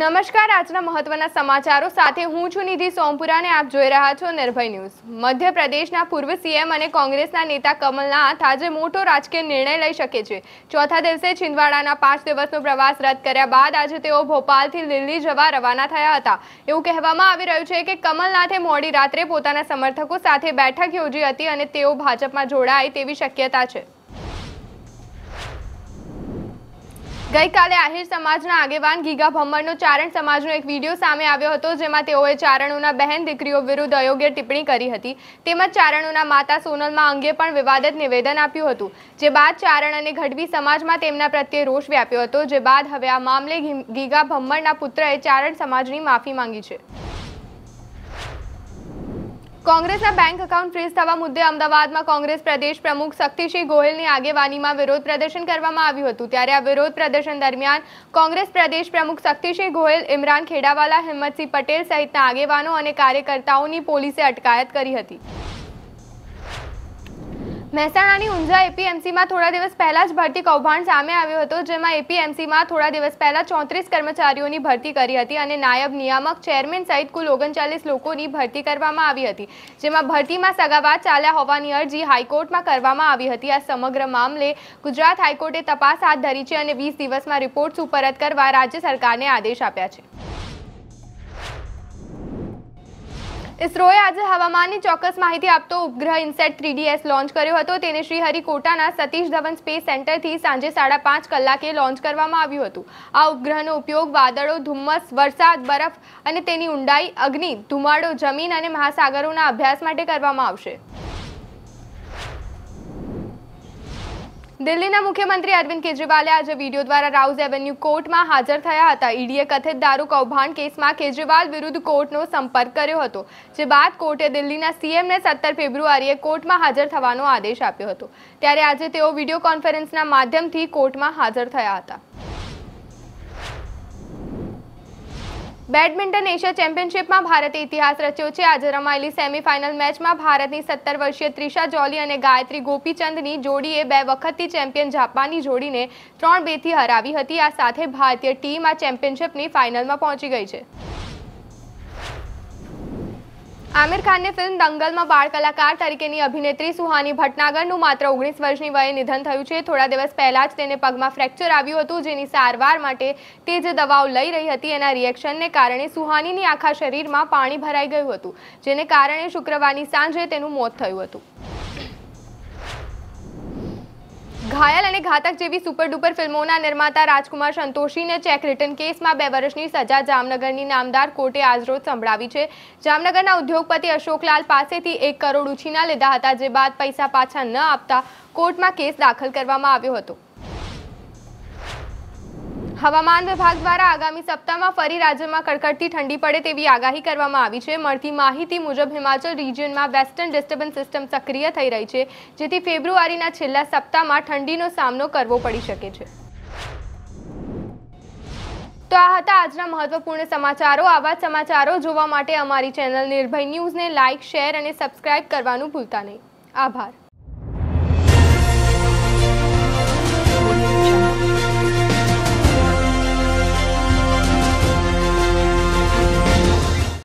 નમસ્કાર આજના મહત્વના સમાચારો સાથે હું છું નિધિ સોમપુરાને આપ જોઈ રહ્યા છો નિર્ભય ન્યૂઝ મધ્યપ્રદેશના પૂર્વ સીએમ અને કોંગ્રેસના નેતા કમલનાથ આજે મોટો રાજકીય નિર્ણય લઈ શકે છે ચોથા દિવસે છિંદવાડાના પાંચ દિવસનો પ્રવાસ રદ કર્યા બાદ આજે તેઓ ભોપાલથી દિલ્હી જવા રવાના થયા હતા એવું કહેવામાં આવી રહ્યું છે કે કમલનાથે મોડી રાત્રે પોતાના સમર્થકો સાથે બેઠક યોજી હતી અને તેઓ ભાજપમાં જોડાય તેવી શક્યતા છે ગઈકાલે આહિર સમાજના આગેવાન ગીગા ભમ્મરનો ચારણ સમાજનો એક વિડીયો સામે આવ્યો હતો જેમાં તેઓએ ચારણોના બહેન દીકરીઓ વિરુદ્ધ અયોગ્ય ટિપ્પણી કરી હતી તેમજ ચારણોના માતા સોનલમાં અંગે પણ વિવાદત નિવેદન આપ્યું હતું જે બાદ ચારણ અને ગઢવી સમાજમાં તેમના પ્રત્યે રોષ વ્યાપ્યો હતો જે બાદ હવે આ મામલે ગીગા ભમ્મરના પુત્રએ ચારણ સમાજની માફી માંગી છે કોંગ્રેસના બેંક એકાઉન્ટ ફ્રીઝ થવા મુદ્દે અમદાવાદમાં કોંગ્રેસ પ્રદેશ પ્રમુખ શક્તિસિંહ ગોહિલની આગેવાનીમાં વિરોધ પ્રદર્શન કરવામાં આવ્યું હતું ત્યારે આ વિરોધ પ્રદર્શન દરમિયાન કોંગ્રેસ પ્રદેશ પ્રમુખ શક્તિસિંહ ગોહિલ ઇમરાન ખેડાવાલા હિંમતસિંહ પટેલ સહિતના આગેવાનો અને કાર્યકર્તાઓની પોલીસે અટકાયત કરી હતી મહેસાણાની ઊંઝા એપીએમસીમાં થોડા દિવસ પહેલા જ ભરતી કૌભાંડ સામે આવ્યો હતો જેમાં એપીએમસીમાં થોડા દિવસ પહેલા ચોત્રીસ કર્મચારીઓની ભરતી કરી હતી અને નાયબ નિયામક ચેરમેન સહિત કુલ ઓગણચાલીસ લોકોની ભરતી કરવામાં આવી હતી જેમાં ભરતીમાં સગાવાત ચાલ્યા હોવાની અરજી હાઈકોર્ટમાં કરવામાં આવી હતી આ સમગ્ર મામલે ગુજરાત હાઈકોર્ટે તપાસ હાથ ધરી છે અને વીસ દિવસમાં રિપોર્ટ સુપરત કરવા રાજ્ય સરકારને આદેશ આપ્યા છે ઇસરોએ આજે હવામાનની ચોક્કસ માહિતી આપતો ઉપગ્રહ ઇન્સેટ થ્રીડીએસ લોન્ચ કર્યો હતો તેને શ્રીહરિકોટાના સતીશ ધવન સ્પેસ સેન્ટરથી સાંજે સાડા પાંચ કલાકે લોન્ચ કરવામાં આવ્યું હતું આ ઉપગ્રહનો ઉપયોગ વાદળો ધુમ્મસ વરસાદ બરફ અને તેની ઊંડાઈ અગ્નિ ધુમાડો જમીન અને મહાસાગરોના અભ્યાસ માટે કરવામાં આવશે દિલ્હીના મુખ્યમંત્રી અરવિંદ કેજરીવાલે આજે વિડીયો દ્વારા રાઉઝ એવન્યુ કોર્ટમાં હાજર થયા હતા ઈડીએ કથિત દારૂ કૌભાંડ કેસમાં કેજરીવાલ વિરુદ્ધ કોર્ટનો સંપર્ક કર્યો હતો જે બાદ કોર્ટે દિલ્હીના સીએમને સત્તર ફેબ્રુઆરીએ કોર્ટમાં હાજર થવાનો આદેશ આપ્યો હતો ત્યારે આજે તેઓ વિડીયો કોન્ફરન્સના માધ્યમથી કોર્ટમાં હાજર થયા હતા બેડમિન્ટન એશિયા ચેમ્પિયનશિપમાં ભારતે ઇતિહાસ રચ્યો છે આજે રમાયેલી સેમીફાઇનલ મેચમાં ભારતની સત્તર વર્ષીય ત્રિષા જોલી અને ગાયત્રી ગોપીચંદની જોડીએ બે વખતથી ચેમ્પિયન જાપાનની જોડીને ત્રણ બેથી હરાવી હતી આ સાથે ભારતીય ટીમ આ ચેમ્પિયનશિપની ફાઇનલમાં પહોંચી ગઈ છે આમિર ખાનની ફિલ્મ દંગલમાં બાળ કલાકાર તરીકેની અભિનેત્રી સુહાની ભટનાગરનું માત્ર ઓગણીસ વર્ષની વયે નિધન થયું છે થોડા દિવસ પહેલાં જ તેને પગમાં ફ્રેક્ચર આવ્યું હતું જેની સારવાર માટે તે જે દવાઓ લઈ રહી હતી એના રિએક્શનને કારણે સુહાનીની આખા શરીરમાં પાણી ભરાઈ ગયું હતું જેને કારણે શુક્રવારની સાંજે તેનું મોત થયું હતું ઘાયલ અને ઘાતક જેવી સુપર ડુપર ફિલ્મોના નિર્માતા રાજકુમાર સંતોષીને ચેક રિટર્ન કેસમાં બે વર્ષની સજા જામનગરની નામદાર કોર્ટે આજરોજ સંભળાવી છે જામનગરના ઉદ્યોગપતિ અશોકલાલ પાસેથી એક કરોડ ઉછીના લીધા હતા જે બાદ પૈસા પાછા ન આપતા કોર્ટમાં કેસ દાખલ કરવામાં આવ્યો હતો હવામાન વિભાગ દ્વારા આગામી સપ્તાહમાં ફરી રાજ્યમાં કડકડતી ઠંડી પડે તેવી આગાહી કરવામાં આવી છે મળતી માહિતી મુજબ હિમાચલ રિજિયનમાં વેસ્ટર્ન ડિસ્ટર્બન્સ સિસ્ટમ સક્રિય થઈ રહી છે જેથી ફેબ્રુઆરીના છેલ્લા સપ્તાહમાં ઠંડીનો સામનો કરવો પડી શકે છે તો આ હતા આજના મહત્વપૂર્ણ સમાચારો આવા સમાચારો જોવા માટે અમારી ચેનલ નિર્ભય ન્યૂઝને લાઇક શેર અને સબસ્ક્રાઇબ કરવાનું ભૂલતા નહીં આભાર